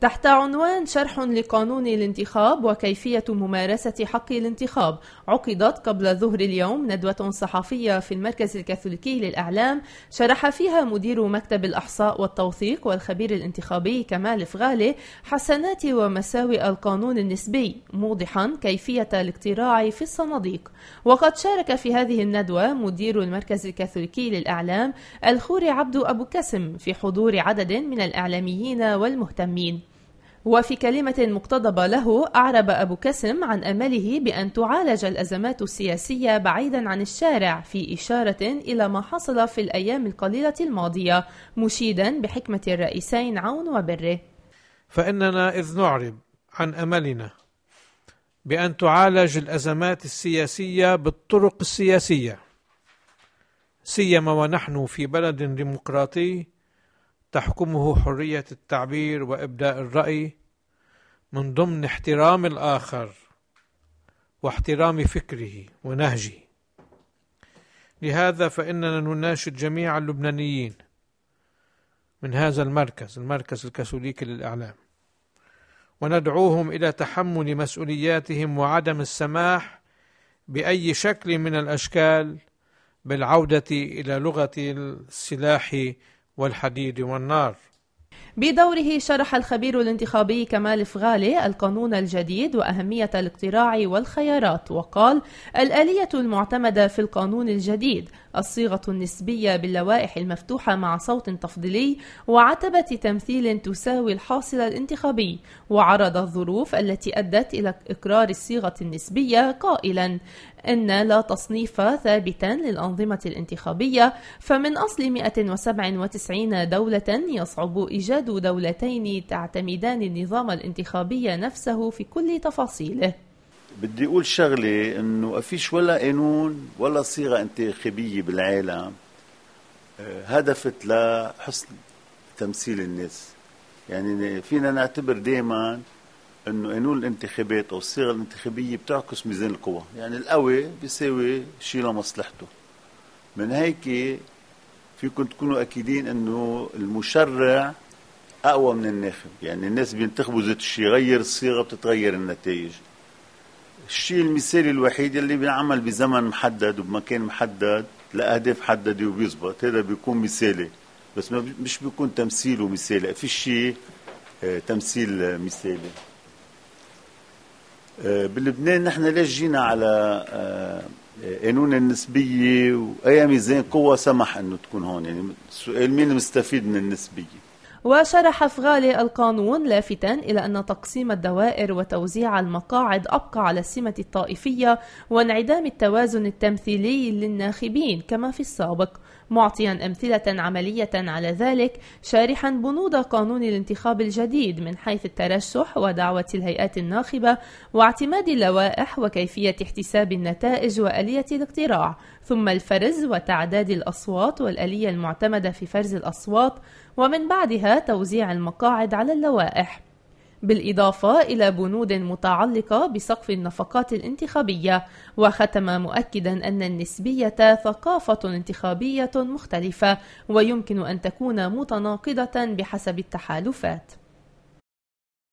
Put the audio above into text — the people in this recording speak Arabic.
تحت عنوان شرح لقانون الانتخاب وكيفية ممارسة حق الانتخاب عقدت قبل ظهر اليوم ندوة صحفية في المركز الكاثوليكي للأعلام شرح فيها مدير مكتب الأحصاء والتوثيق والخبير الانتخابي كمال فغالي حسنات ومساوئ القانون النسبي موضحا كيفية الاقتراع في الصناديق وقد شارك في هذه الندوة مدير المركز الكاثوليكي للأعلام الخوري عبد أبو كسم في حضور عدد من الإعلاميين والمهتمين وفي كلمة مقتضبة له أعرب أبو كسم عن أمله بأن تعالج الأزمات السياسية بعيدا عن الشارع في إشارة إلى ما حصل في الأيام القليلة الماضية مشيدا بحكمة الرئيسين عون وبره فإننا إذ نعرب عن أملنا بأن تعالج الأزمات السياسية بالطرق السياسية سيما ونحن في بلد ديمقراطي تحكمه حرية التعبير وإبداء الرأي من ضمن احترام الآخر واحترام فكره ونهجه لهذا فإننا نناشد جميع اللبنانيين من هذا المركز المركز الكاثوليكي للإعلام وندعوهم إلى تحمل مسؤولياتهم وعدم السماح بأي شكل من الأشكال بالعودة إلى لغة السلاح والحديد والنار بدوره شرح الخبير الانتخابي كمال فغالي القانون الجديد وأهمية الاقتراع والخيارات وقال الآلية المعتمدة في القانون الجديد الصيغة النسبية باللوائح المفتوحة مع صوت تفضيلي وعتبة تمثيل تساوي الحاصل الانتخابي وعرض الظروف التي أدت إلى إقرار الصيغة النسبية قائلا أن لا تصنيف ثابتا للأنظمة الانتخابية فمن أصل 197 دولة يصعب إيجاد دولتين تعتمدان النظام الانتخابي نفسه في كل تفاصيله بدي أقول شغلة أنه فيش ولا قانون ولا صيغة انتخابية بالعالم آه، هدفت لحسن تمثيل الناس يعني فينا نعتبر دائما انه قانون الانتخابات او الصيغه الانتخابيه بتعكس ميزان القوى، يعني القوي بيساوي شيء لمصلحته. من هيك فيكم تكونوا اكيدين انه المشرع اقوى من الناخب، يعني الناس بينتخبوا ذات الشيء، غير الصيغه بتتغير النتائج. الشيء المثالي الوحيد اللي بينعمل بزمن محدد وبمكان محدد لاهداف محدده وبيزبط، هذا بيكون مثالي، بس ما مش بيكون تمثيله مثالي، في شيء آه، تمثيل مثالي. آه، بلبنان نحن ليش جينا على آه، قانون النسبية وأي ميزان قوة سمح أنه تكون هون يعني السؤال مين مستفيد من النسبية وشرح فغالي القانون لافتا إلى أن تقسيم الدوائر وتوزيع المقاعد أبقى على السمة الطائفية وانعدام التوازن التمثيلي للناخبين كما في السابق معطيا أمثلة عملية على ذلك شارحا بنود قانون الانتخاب الجديد من حيث الترشح ودعوة الهيئات الناخبة واعتماد اللوائح وكيفية احتساب النتائج وآلية الاقتراع ثم الفرز وتعداد الأصوات والآلية المعتمدة في فرز الأصوات ومن بعدها توزيع المقاعد على اللوائح بالإضافة إلى بنود متعلقة بسقف النفقات الانتخابية وختم مؤكدا أن النسبية ثقافة انتخابية مختلفة ويمكن أن تكون متناقضة بحسب التحالفات